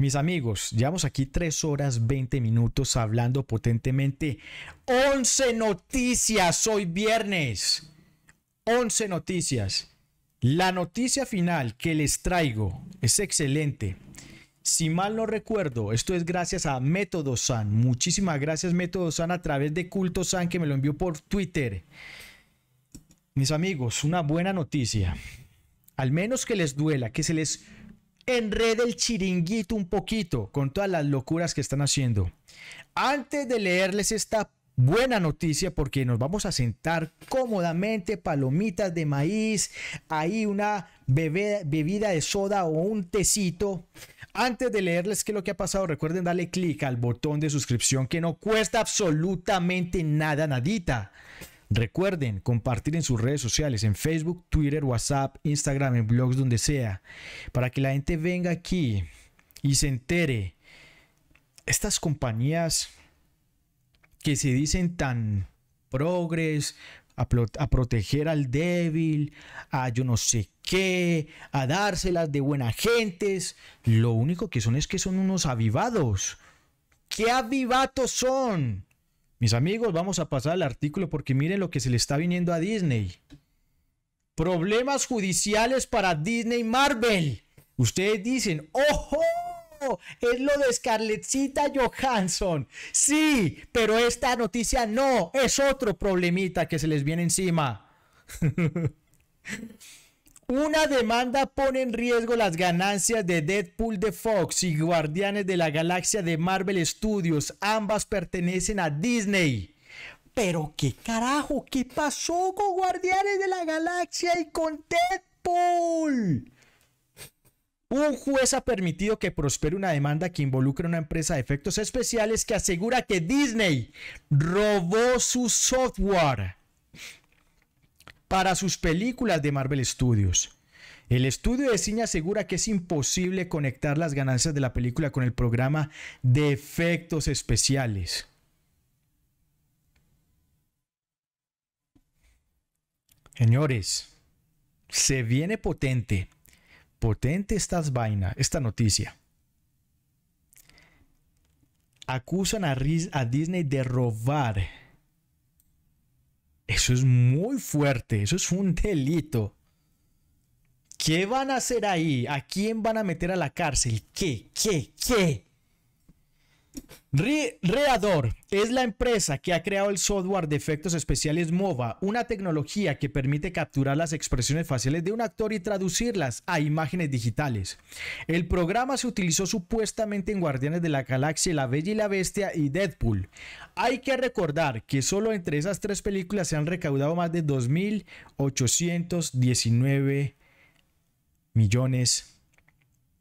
Mis amigos, llevamos aquí 3 horas 20 minutos hablando potentemente. 11 noticias hoy viernes. 11 noticias. La noticia final que les traigo es excelente. Si mal no recuerdo, esto es gracias a Método San. Muchísimas gracias Método San a través de Culto San que me lo envió por Twitter. Mis amigos, una buena noticia. Al menos que les duela, que se les enrede el chiringuito un poquito con todas las locuras que están haciendo. Antes de leerles esta buena noticia porque nos vamos a sentar cómodamente, palomitas de maíz, ahí una bebida de soda o un tecito. Antes de leerles qué es lo que ha pasado, recuerden darle clic al botón de suscripción que no cuesta absolutamente nada, nadita. Recuerden compartir en sus redes sociales, en Facebook, Twitter, WhatsApp, Instagram, en blogs, donde sea, para que la gente venga aquí y se entere. Estas compañías que se dicen tan progres, a, proteger al débil, a yo no sé qué, a dárselas de buena gentes, lo único que son es que son unos avivados. ¿Qué avivatos son? Mis amigos, vamos a pasar al artículo porque miren lo que se le está viniendo a Disney. Problemas judiciales para Disney Marvel. Ustedes dicen, ¡ojo! Es lo de Scarlettita Johansson. Sí, pero esta noticia no. Es otro problemita que se les viene encima. Una demanda pone en riesgo las ganancias de Deadpool de Fox y Guardianes de la Galaxia de Marvel Studios. Ambas pertenecen a Disney. Pero qué carajo, ¿qué pasó con Guardianes de la Galaxia y con Deadpool? Un juez ha permitido que prospere una demanda que a una empresa de efectos especiales que asegura que Disney robó su software para sus películas de Marvel Studios. El estudio de cine asegura que es imposible conectar las ganancias de la película con el programa de efectos especiales. Señores, se viene potente, potente estas vaina, esta noticia. Acusan a, a Disney de robar eso es muy fuerte, eso es un delito. ¿Qué van a hacer ahí? ¿A quién van a meter a la cárcel? ¿Qué? ¿Qué? ¿Qué? Reador es la empresa que ha creado el software de efectos especiales MOVA, una tecnología que permite capturar las expresiones faciales de un actor y traducirlas a imágenes digitales. El programa se utilizó supuestamente en Guardianes de la Galaxia, La Bella y la Bestia y Deadpool. Hay que recordar que solo entre esas tres películas se han recaudado más de 2.819 millones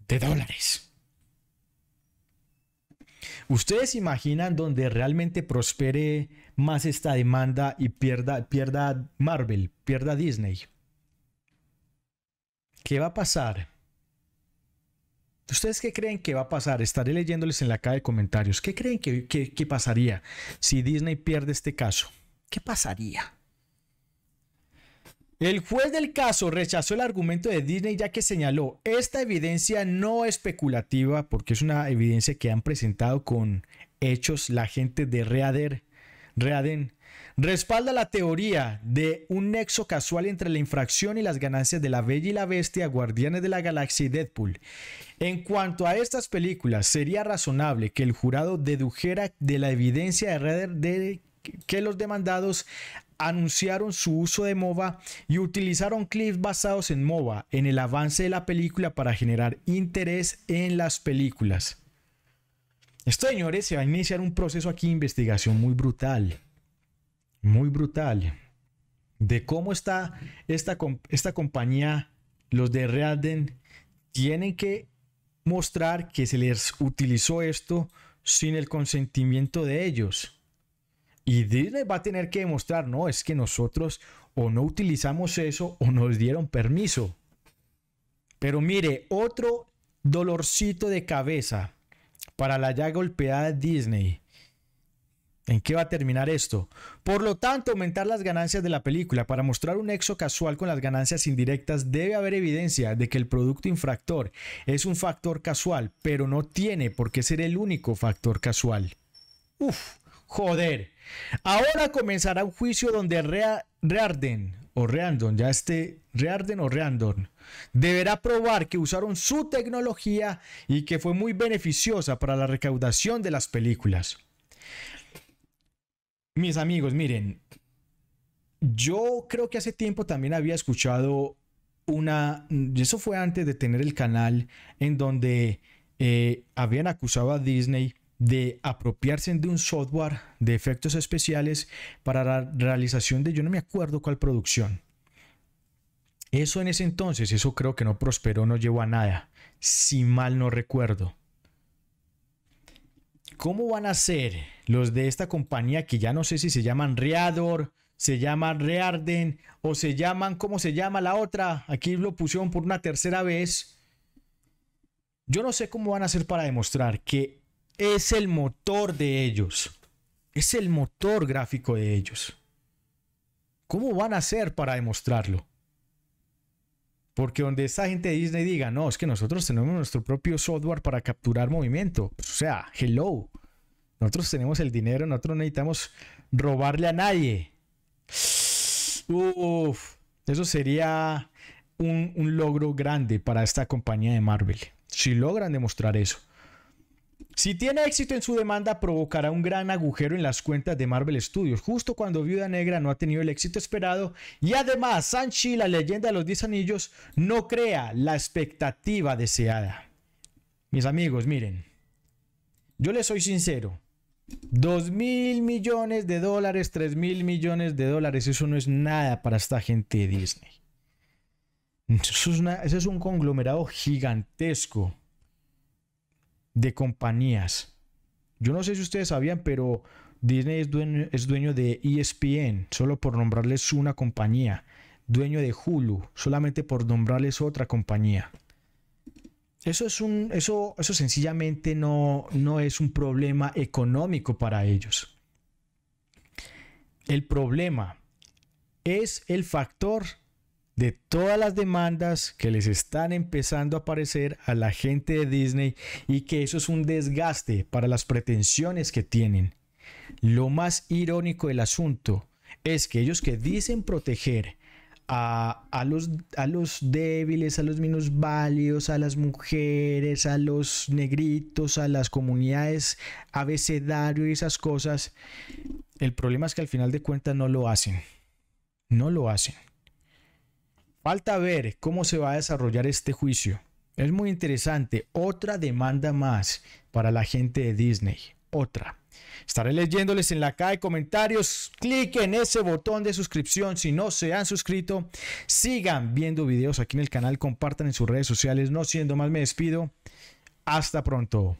de dólares. ¿Ustedes imaginan donde realmente prospere más esta demanda y pierda, pierda Marvel, pierda Disney? ¿Qué va a pasar? ¿Ustedes qué creen que va a pasar? Estaré leyéndoles en la caja de comentarios. ¿Qué creen que, qué que pasaría si Disney pierde este caso? ¿Qué pasaría? El juez del caso rechazó el argumento de Disney ya que señaló, esta evidencia no especulativa, porque es una evidencia que han presentado con hechos la gente de Reader, Readen, respalda la teoría de un nexo casual entre la infracción y las ganancias de La Bella y la Bestia, Guardianes de la Galaxia y Deadpool. En cuanto a estas películas, sería razonable que el jurado dedujera de la evidencia de Reader de que los demandados anunciaron su uso de MOBA y utilizaron clips basados en MOBA en el avance de la película para generar interés en las películas. Esto, señores, se va a iniciar un proceso aquí de investigación muy brutal. Muy brutal. De cómo está esta, esta compañía, los de Realden tienen que mostrar que se les utilizó esto sin el consentimiento de ellos. Y Disney va a tener que demostrar, no, es que nosotros o no utilizamos eso o nos dieron permiso. Pero mire, otro dolorcito de cabeza para la ya golpeada Disney. ¿En qué va a terminar esto? Por lo tanto, aumentar las ganancias de la película para mostrar un nexo casual con las ganancias indirectas debe haber evidencia de que el producto infractor es un factor casual, pero no tiene por qué ser el único factor casual. Uf, joder. Ahora comenzará un juicio donde Rearden o Reandon, ya este Rearden o Reandon, deberá probar que usaron su tecnología y que fue muy beneficiosa para la recaudación de las películas. Mis amigos, miren, yo creo que hace tiempo también había escuchado una, eso fue antes de tener el canal, en donde eh, habían acusado a Disney de apropiarse de un software de efectos especiales para la realización de yo no me acuerdo cuál producción. Eso en ese entonces, eso creo que no prosperó, no llevó a nada, si mal no recuerdo. ¿Cómo van a ser los de esta compañía que ya no sé si se llaman Reador, se llaman Rearden o se llaman, ¿cómo se llama la otra? Aquí lo pusieron por una tercera vez. Yo no sé cómo van a hacer para demostrar que es el motor de ellos. Es el motor gráfico de ellos. ¿Cómo van a hacer para demostrarlo? Porque donde esta gente de Disney diga, no, es que nosotros tenemos nuestro propio software para capturar movimiento. Pues, o sea, hello. Nosotros tenemos el dinero, nosotros no necesitamos robarle a nadie. eso sería un logro grande para esta compañía de Marvel. Si logran demostrar eso. Si tiene éxito en su demanda, provocará un gran agujero en las cuentas de Marvel Studios, justo cuando Viuda Negra no ha tenido el éxito esperado. Y además, Sanchi, la leyenda de los 10 anillos, no crea la expectativa deseada. Mis amigos, miren, yo les soy sincero. 2 mil millones de dólares, 3 mil millones de dólares, eso no es nada para esta gente de Disney. Eso es un conglomerado gigantesco de compañías. Yo no sé si ustedes sabían, pero Disney es dueño, de ESPN, solo por nombrarles una compañía. Dueño de Hulu, solamente por nombrarles otra compañía. Eso es un, eso, eso sencillamente no, no es un problema económico para ellos. El problema es el factor de todas las demandas que les están empezando a aparecer a la gente de Disney y que eso es un desgaste para las pretensiones que tienen. Lo más irónico del asunto es que ellos que dicen proteger a, los, a los débiles, a los minusválidos, a las mujeres, a los negritos, a las comunidades abecedario y esas cosas, el problema es que al final de cuentas no lo hacen. No lo hacen. Falta ver cómo se va a desarrollar este juicio. Es muy interesante. Otra demanda más para la gente de Disney. Otra. Estaré leyéndoles en la caja de comentarios. en ese botón de suscripción si no se han suscrito. Sigan viendo videos aquí en el canal. Compartan en sus redes sociales. No siendo más, me despido. Hasta pronto.